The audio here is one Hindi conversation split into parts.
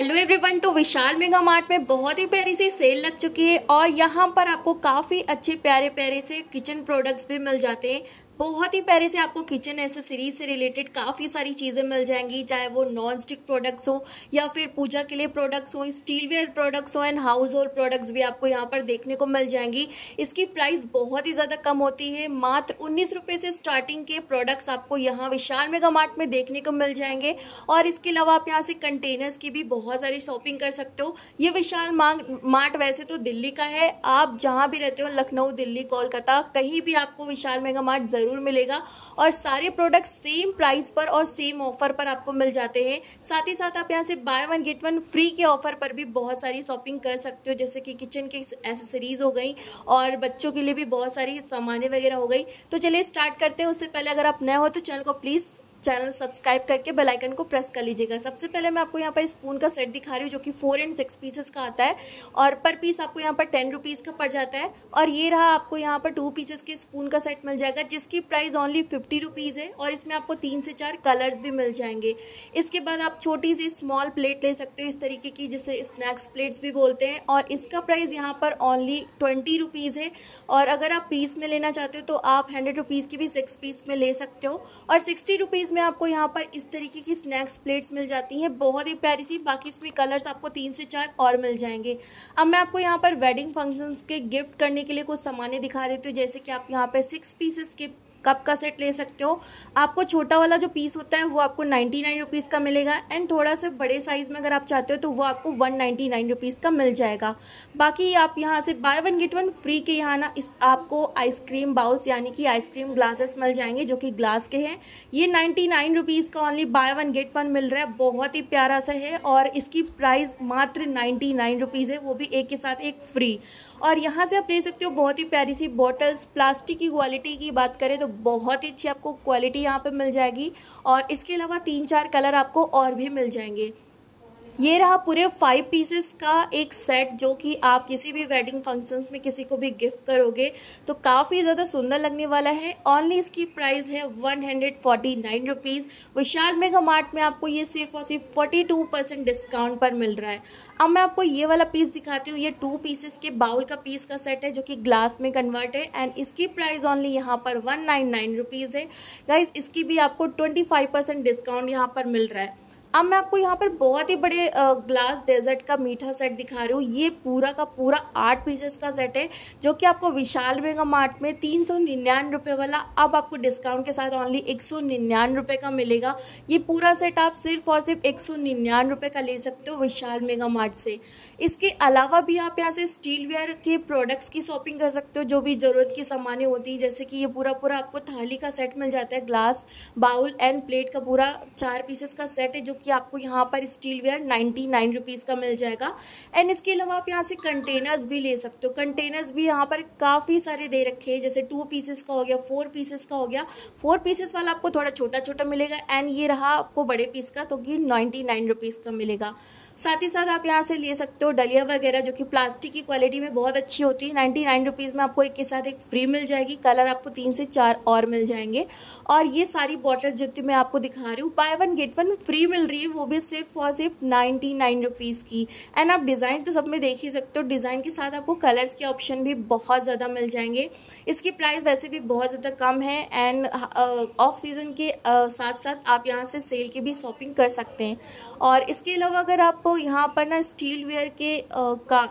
हेलो एवरीवन तो विशाल मेगा मार्ट में बहुत ही प्यारी सी सेल लग चुकी है और यहाँ पर आपको काफ़ी अच्छे प्यारे प्यारे से किचन प्रोडक्ट्स भी मिल जाते हैं बहुत ही प्यारे से आपको किचन एसेसरीज से रिलेटेड काफ़ी सारी चीज़ें मिल जाएंगी चाहे वो नॉन स्टिक प्रोडक्ट्स हो या फिर पूजा के लिए प्रोडक्ट्स हो स्टीलवेयर प्रोडक्ट्स हो एंड हाउस होल्ड प्रोडक्ट्स भी आपको यहाँ पर देखने को मिल जाएंगी इसकी प्राइस बहुत ही ज़्यादा कम होती है मात्र उन्नीस रुपये से स्टार्टिंग के प्रोडक्ट्स आपको यहाँ विशाल मेगा मार्ट में देखने को मिल जाएंगे और इसके अलावा आप यहाँ से कंटेनर्स की भी बहुत सारी शॉपिंग कर सकते हो ये विशाल मार्ट वैसे तो दिल्ली का है आप जहाँ भी रहते हो लखनऊ दिल्ली कोलकाता कहीं भी आपको विशाल मेगा मार्ट ज़रूर ज़रूर मिलेगा और सारे प्रोडक्ट सेम प्राइस पर और सेम ऑफर पर आपको मिल जाते हैं साथ ही साथ आप यहाँ से buy one get one free के ऑफर पर भी बहुत सारी शॉपिंग कर सकते हो जैसे कि किचन के एसेसरीज़ हो गई और बच्चों के लिए भी बहुत सारी सामान वगैरह हो गई तो चलिए स्टार्ट करते हैं उससे पहले अगर आप नए हो तो चैनल को प्लीज़ चैनल सब्सक्राइब करके बेल आइकन को प्रेस कर लीजिएगा सबसे पहले मैं आपको यहाँ पर स्पून का सेट दिखा रही हूँ जो कि फोर एंड सिक्स पीसेस का आता है और पर पीस आपको यहाँ पर टेन रुपीज़ का पड़ जाता है और ये रहा आपको यहाँ पर टू पीसेस के स्पून का सेट मिल जाएगा जिसकी प्राइस ओनली फिफ्टी रुपीज़ है और इसमें आपको तीन से चार कलर्स भी मिल जाएंगे इसके बाद आप छोटी सी स्मॉल प्लेट ले सकते हो इस तरीके की जिसे स्नैक्स प्लेट्स भी बोलते हैं और इसका प्राइस यहाँ पर ओनली ट्वेंटी रुपीज़ है और अगर आप पीस में लेना चाहते हो तो आप हंड्रेड रुपीज़ की भी सिक्स पीस में ले सकते हो और सिक्सटी रुपीज़ रुपीज़ में आपको यहाँ पर इस तरीके की स्नैक्स प्लेट्स मिल जाती हैं बहुत ही प्यारी सी बाकी इसमें कलर्स आपको तीन से चार और मिल जाएंगे अब मैं आपको यहाँ पर वेडिंग फंक्शंस के गिफ्ट करने के लिए कुछ सामान्य दिखा देती हूँ जैसे कि आप यहाँ पर सिक्स पीसेस के कप का सेट ले सकते हो आपको छोटा वाला जो पीस होता है वो आपको नाइन्टी नाइन रुपीज़ का मिलेगा एंड थोड़ा सा बड़े साइज़ में अगर आप चाहते हो तो वो आपको वन नाइन्टी नाइन रुपीज़ का मिल जाएगा बाकी आप यहाँ से buy one get one free के यहाँ ना इस आपको आइसक्रीम बाउल्स यानी कि आइसक्रीम ग्लासेस मिल जाएंगे जो कि ग्लास के हैं ये नाइन्टी नाइन रुपीज़ का only buy one get one मिल रहा है बहुत ही प्यारा सा है और इसकी प्राइस मात्र नाइन्टी नाइन रुपीज़ है वो भी एक के साथ एक फ्री और यहाँ से आप ले सकते हो बहुत ही प्यारी सी बॉटल्स प्लास्टिक की क्वालिटी की बात करें तो बहुत ही अच्छी आपको क्वालिटी यहाँ पे मिल जाएगी और इसके अलावा तीन चार कलर आपको और भी मिल जाएंगे ये रहा पूरे फाइव पीसेस का एक सेट जो कि आप किसी भी वेडिंग फंक्शंस में किसी को भी गिफ्ट करोगे तो काफ़ी ज़्यादा सुंदर लगने वाला है ऑनली इसकी प्राइस है one hundred forty nine rupees Vishal mega mart में आपको ये सिर्फ और सिर्फ फोर्टी टू परसेंट डिस्काउंट पर मिल रहा है अब मैं आपको ये वाला पीस दिखाती हूँ ये टू पीसेस के बाउल का पीस का सेट है जो कि ग्लास में कन्वर्ट है एंड इसकी प्राइस ऑनली यहाँ पर वन नाइन नाइन रुपीज़ है गाइज इसकी भी आपको ट्वेंटी फाइव परसेंट डिस्काउंट यहाँ पर मिल रहा है अब मैं आपको यहाँ पर बहुत ही बड़े ग्लास डेजर्ट का मीठा सेट दिखा रही हूँ ये पूरा का पूरा आठ पीसेस का सेट है जो कि आपको विशाल मेगा मार्ट में तीन सौ निन्यानवे रुपये वाला अब आपको डिस्काउंट के साथ ओनली एक सौ निन्यानवे रुपये का मिलेगा ये पूरा सेट आप सिर्फ और सिर्फ एक सौ निन्यानवे रुपये का ले सकते हो विशाल मेगा मार्ट से इसके अलावा भी आप यहाँ से स्टील वेयर के प्रोडक्ट्स की शॉपिंग कर सकते हो जो भी ज़रूरत की सामानें होती है जैसे कि ये पूरा पूरा आपको थाली का सेट मिल जाता है ग्लास बाउल एंड प्लेट का पूरा चार पीसेस का सेट है जो कि आपको यहाँ पर steelware ninety nine rupees का मिल जाएगा एंड इसके अलावा आप यहाँ से कंटेनर्स भी ले सकते हो कंटेनर्स भी यहाँ पर काफ़ी सारे दे रखे हैं जैसे टू पीसेस का हो गया फोर पीसेस का हो गया फोर पीसेस वाला आपको थोड़ा छोटा छोटा मिलेगा एंड ये रहा आपको बड़े पीस का तो कि नाइन्टी नाइन रुपीज़ का मिलेगा साथ ही साथ आप यहाँ से ले सकते हो डलिया वगैरह जो कि प्लास्टिक की क्वालिटी में बहुत अच्छी होती है नाइन्टी नाइन रुपीज़ में आपको एक के साथ एक फ्री मिल जाएगी कलर आपको तीन से चार और मिल जाएंगे और ये सारी बॉटल्स जितनी मैं आपको दिखा रही हूँ buy one get one free मिल रही है वो भी सिर्फ और सिर्फ नाइन्टी नाइन रुपीज़ की एंड आप डिज़ाइन तो सब में देख ही सकते हो डिज़ाइन के साथ आपको कलर्स के ऑप्शन भी बहुत ज़्यादा मिल जाएंगे इसकी प्राइस वैसे भी बहुत ज़्यादा कम है एंड ऑफ सीज़न के uh, साथ साथ आप यहाँ से सेल की भी शॉपिंग कर सकते हैं और इसके अलावा अगर आप यहाँ पर ना स्टील वेयर के uh, का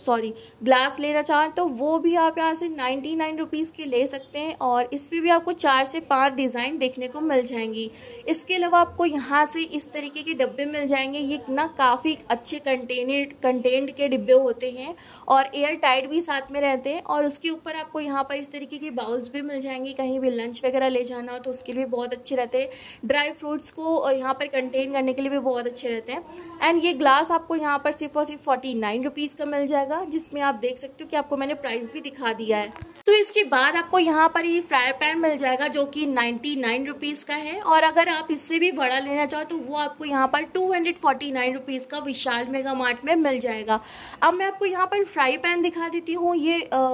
सॉरी ग्लास लेना चाहें तो वो भी आप यहाँ से नाइन्टी नाइन रुपीज़ के ले सकते हैं और इस पर भी आपको चार से पाँच डिज़ाइन देखने को मिल जाएंगी इसके अलावा आपको यहाँ से इस तरीके के डब्बे मिल जाएंगे ये ना काफ़ी अच्छे कंटेनर कंटेंट के डिब्बे होते हैं और एयर टाइट भी साथ में रहते हैं और उसके ऊपर आपको यहाँ पर इस तरीके के बाउल्स भी मिल जाएंगे कहीं भी लंच वगैरह ले जाना हो तो उसके लिए बहुत अच्छे रहते हैं ड्राई फ्रूट्स को यहाँ पर कंटेन करने के लिए भी बहुत अच्छे रहते हैं एंड ये ग्लास आपको यहाँ पर सिर्फ और सिर्फ फोर्टी नाइन रुपीज़ का मिल जाएगा जाएगा जिसमें आप देख सकते हो कि आपको मैंने प्राइस भी दिखा दिया है तो इसके बाद आपको यहाँ पर ये फ्राई पैन मिल जाएगा जो कि नाइन्टी नाइन रुपीज़ का है और अगर आप इससे भी बड़ा लेना चाहो तो वो आपको यहाँ पर two hundred forty nine rupees का विशाल मेगा मार्ट में मिल जाएगा अब मैं आपको यहाँ पर फ्राई पैन दिखा देती हूँ ये आ,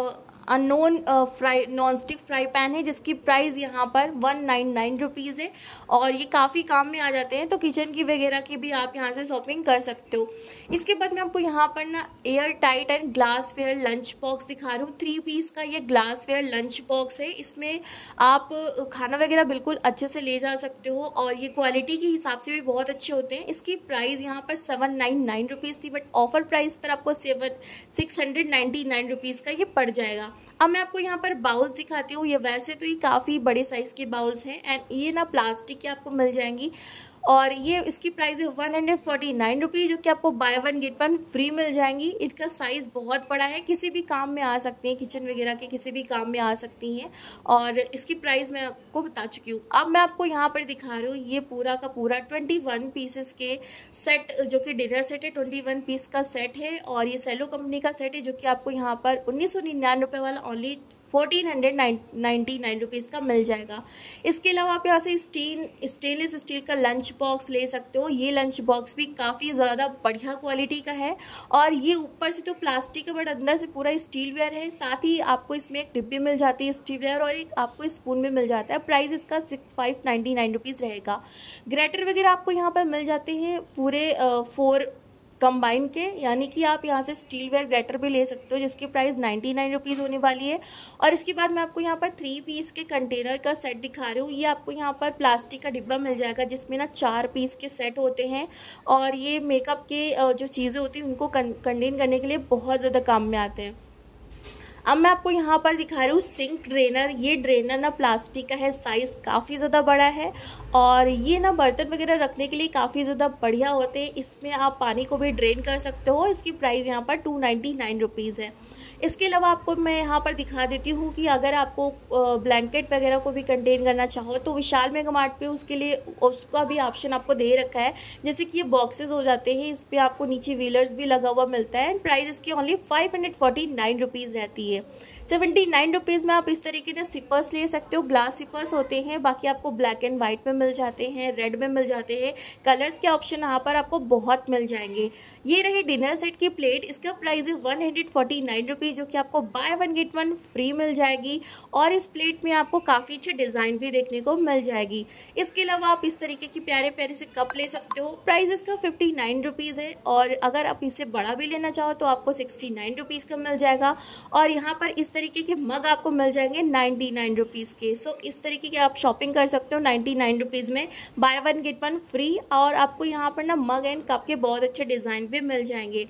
अनोन fry non stick fry pan है जिसकी प्राइस यहाँ पर वन नाइन नाइन रुपीज़ है और ये काफ़ी काम में आ जाते हैं तो किचन की वगैरह की भी आप यहाँ से शॉपिंग कर सकते हो इसके बाद मैं आपको यहाँ पर ना airtight and glassware lunch box दिखा रहा हूँ थ्री पीस का ये ग्लास वेयर लंच बॉक्स है इसमें आप uh, खाना वगैरह बिल्कुल अच्छे से ले जा सकते हो और ये क्वालिटी के हिसाब से भी बहुत अच्छे होते हैं इसकी प्राइस यहाँ पर सेवन नाइन नाइन रुपीज़ थी बट ऑफर प्राइस पर आपको seven six hundred ninety nine rupees का ये पड़ जाएगा अब मैं आपको यहाँ पर बाउल्स दिखाती हूँ ये वैसे तो ये काफ़ी बड़े साइज़ के बाउल्स हैं एंड ये ना प्लास्टिक के आपको मिल जाएंगी और ये इसकी प्राइस है one hundred forty nine rupees जो कि आपको buy one get one free मिल जाएंगी इनका साइज़ बहुत बड़ा है किसी भी काम में आ सकती हैं किचन वगैरह के किसी भी काम में आ सकती हैं और इसकी प्राइस मैं आपको बता चुकी हूँ अब मैं आपको यहाँ पर दिखा रही हूँ ये पूरा का पूरा ट्वेंटी वन पीसेस के सेट जो कि डिनर सेट है ट्वेंटी वन पीस का सेट है और ये सेलो कंपनी का सेट है जो कि आपको यहाँ पर उन्नीस सौ निन्यानवे वाला only fourteen hundred ninety nine rupees का मिल जाएगा इसके अलावा आप यहाँ से स्टील स्टेनलेस स्टील का लंच बॉक्स ले सकते हो ये लंच बॉक्स भी काफ़ी ज़्यादा बढ़िया क्वालिटी का है और ये ऊपर से तो प्लास्टिक है बट अंदर से पूरा स्टील वेयर है साथ ही आपको इसमें एक डिब्बी मिल जाती है स्टील वेयर और एक आपको स्पून भी मिल जाता है प्राइस इसका six five ninety nine rupees रहेगा ग्रेटर वगैरह आपको यहाँ पर मिल जाते हैं पूरे फोर कंबाइन के यानी कि आप यहाँ से स्टील वेयर ग्रेटर भी ले सकते हो जिसकी प्राइस नाइन्टी नाइन रुपीज़ होने वाली है और इसके बाद मैं आपको यहाँ पर थ्री पीस के कंटेनर का सेट दिखा रही हूँ ये आपको यहाँ पर प्लास्टिक का डिब्बा मिल जाएगा जिसमें ना चार पीस के सेट होते हैं और ये मेकअप के जो चीज़ें होती हैं उनको कंटेन करने के लिए बहुत ज़्यादा काम में आते हैं अब मैं आपको यहाँ पर दिखा रही हूँ सिंक ड्रेनर ये ड्रेनर ना प्लास्टिक का है साइज़ काफ़ी ज़्यादा बड़ा है और ये ना बर्तन वगैरह रखने के लिए काफ़ी ज़्यादा बढ़िया होते हैं इसमें आप पानी को भी ड्रेन कर सकते हो इसकी प्राइस यहाँ पर टू नाइन्टी नाइन रुपीज़ है इसके अलावा आपको मैं यहाँ पर दिखा देती हूँ कि अगर आपको ब्लैंकेट वगैरह को भी कंटेन करना चाहो तो विशाल मेगा मार्ट पर उसके लिए उसका भी ऑप्शन आपको दे रखा है जैसे कि ये बॉक्सेज हो जाते हैं इस पर आपको नीचे व्हीलर्स भी लगा हुआ मिलता है एंड प्राइस इसकी only five hundred forty nine rupees रहती है सेवेंटी नाइन रुपीज़ में आप इस तरीके ने सिपर्स ले सकते हो ग्लास सिपर्स होते हैं बाकी आपको ब्लैक एंड वाइट में मिल जाते हैं रेड में मिल जाते हैं कलर्स के ऑप्शन यहाँ पर आपको बहुत मिल जाएंगे ये रहे डिनर सेट की प्लेट इसका प्राइस है one hundred forty nine rupees जो कि आपको buy one get one free मिल जाएगी और इस प्लेट में आपको काफ़ी अच्छे डिज़ाइन भी देखने को मिल जाएगी इसके अलावा आप इस तरीके की प्यारे प्यारे से कप ले सकते हो प्राइस इसका फिफ्टी नाइन रुपीज़ है और अगर आप इससे बड़ा भी लेना चाहो तो आपको सिक्सटी नाइन रुपीज़ का मिल जाएगा और यहाँ पर इस तरीके के मग आपको मिल जाएंगे नाइन्टी नाइन रुपीज़ के सो इस तरीके की आप शॉपिंग कर सकते हो नाइन्टी नाइन रुपीज़ में buy one get one free और आपको यहाँ पर ना मग एंड कप के बहुत अच्छे डिज़ाइन भी मिल जाएंगे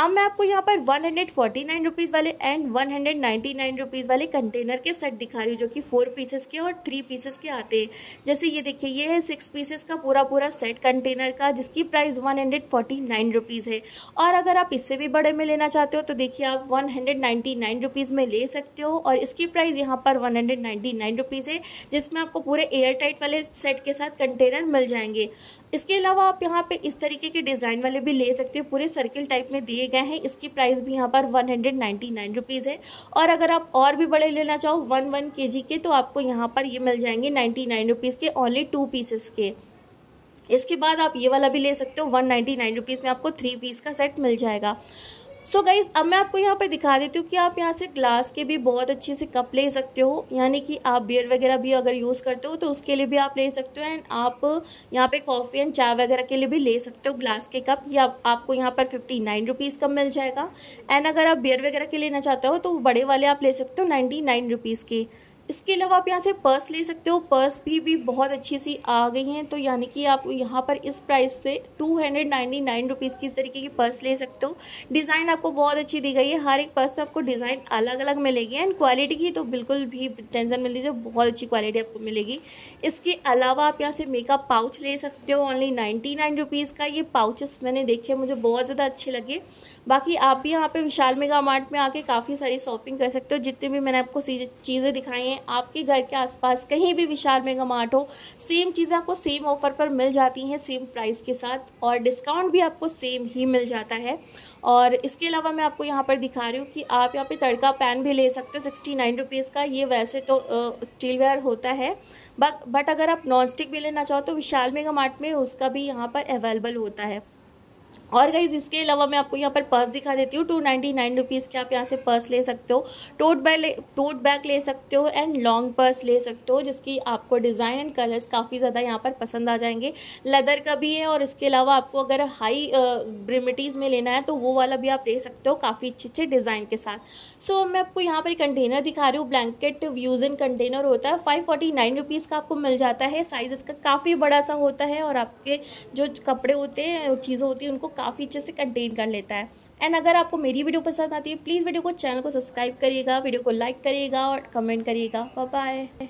अब मैं आपको यहाँ पर one hundred forty nine rupees वाले and one hundred ninety nine rupees वाले कंटेनर के सेट दिखा रही हूँ जो कि फोर पीसेस के और थ्री पीसेस के आते हैं जैसे ये देखिए ये है सिक्स पीसेस का पूरा पूरा सेट कंटेनर का जिसकी price one hundred forty nine rupees है और अगर आप इससे भी बड़े में लेना चाहते हो तो देखिए आप one hundred ninety nine rupees में ले सकते हो और इसकी प्राइस यहाँ पर one hundred ninety nine rupees है जिसमें आपको पूरे एयर टाइट वाले सेट के साथ कंटेनर मिल जाएंगे इसके अलावा आप यहाँ पे इस तरीके के डिज़ाइन वाले भी ले सकते हो पूरे सर्किल टाइप में दिए गए हैं इसकी प्राइस भी यहाँ पर one hundred ninety nine rupees है और अगर आप और भी बड़े लेना चाहो वन वन के जी के तो आपको यहाँ पर ये मिल जाएंगे नाइन्टी नाइन रुपीज़ के ओनली टू पीसेस के इसके बाद आप ये वाला भी ले सकते हो वन नाइन्टी नाइन रुपीज़ में आपको थ्री पीस का सेट मिल जाएगा सो so गाइज अब मैं आपको यहाँ पर दिखा देती हूँ कि आप यहाँ से ग्लास के भी बहुत अच्छे से कप ले सकते हो यानी कि आप बियर वगैरह भी अगर यूज़ करते हो तो उसके लिए भी आप ले सकते हो एंड आप यहाँ पे कॉफ़ी एंड चाय वगैरह के लिए भी ले सकते हो ग्लास के कप या आपको यहाँ पर फिफ्टी नाइन रुपीज़ का मिल जाएगा एंड अगर आप बियर वगैरह के लेना चाहते हो तो बड़े वाले आप ले सकते हो नाइन्टी नाइन रुपीज़ के इसके अलावा आप यहाँ से पर्स ले सकते हो पर्स भी भी बहुत अच्छी सी आ गई हैं तो यानी कि आप यहाँ पर इस प्राइस से two hundred ninety nine rupees की इस तरीके की पर्स ले सकते हो डिज़ाइन आपको बहुत अच्छी दी गई है हर एक पर्स में आपको डिज़ाइन अलग अलग मिलेगी एंड क्वालिटी की तो बिल्कुल भी टेंशन मिल लीजिए बहुत अच्छी क्वालिटी आपको मिलेगी इसके अलावा आप यहाँ से मेकअप पाउच ले सकते हो ऑनली नाइन्टी नाइन रुपीज़ का ये पाउचेस मैंने देखे मुझे बहुत ज़्यादा अच्छे लगे बाकी आप भी यहाँ पर विशाल मेगा मार्ट में आके काफ़ी सारी शॉपिंग कर सकते हो जितने भी मैंने आपको चीज़ें दिखाई हैं में आपके घर के आसपास कहीं भी विशाल मेगा मार्ट हो सेम चीज़ें आपको सेम ऑफर पर मिल जाती हैं सेम प्राइस के साथ और डिस्काउंट भी आपको सेम ही मिल जाता है और इसके अलावा मैं आपको यहाँ पर दिखा रही हूँ कि आप यहाँ पे तड़का पैन भी ले सकते हो सिक्सटी नाइन रुपीज़ का ये वैसे तो स्टीलवेयर होता है बट बट अगर आप नॉन स्टिक भी लेना चाहो तो विशाल मेगा मार्ट में उसका भी यहाँ पर अवेलेबल होता है और गाइज इसके अलावा मैं आपको यहाँ पर पर्स दिखा देती हूँ टू नाइन्टी नाइन रुपीज़ के आप यहाँ से पर्स ले सकते हो टोट बैग ले टोट बैग ले सकते हो एंड लॉन्ग पर्स ले सकते हो जिसकी आपको डिज़ाइन एंड कलर्स काफ़ी ज़्यादा यहाँ पर पसंद आ जाएंगे लेदर का भी है और इसके अलावा आपको अगर हाई ब्रिमिटीज़ में लेना है तो वो वाला भी आप ले सकते हो काफ़ी अच्छे अच्छे डिज़ाइन के साथ सो so, मैं आपको यहाँ पर कंटेनर दिखा रही हूँ ब्लैंकेट व्यूज़ इन कंटेनर होता है फाइव फोर्टी नाइन रुपीज़ का आपको मिल जाता है साइज़ इसका काफ़ी बड़ा सा होता है और आपके जो कपड़े होते हैं चीज़ें होती हैं उनको काफ़ी अच्छे से कंटेन कर लेता है एंड अगर आपको मेरी वीडियो पसंद आती है प्लीज़ वीडियो को चैनल को सब्सक्राइब करिएगा वीडियो को लाइक करिएगा और कमेंट करिएगा बाय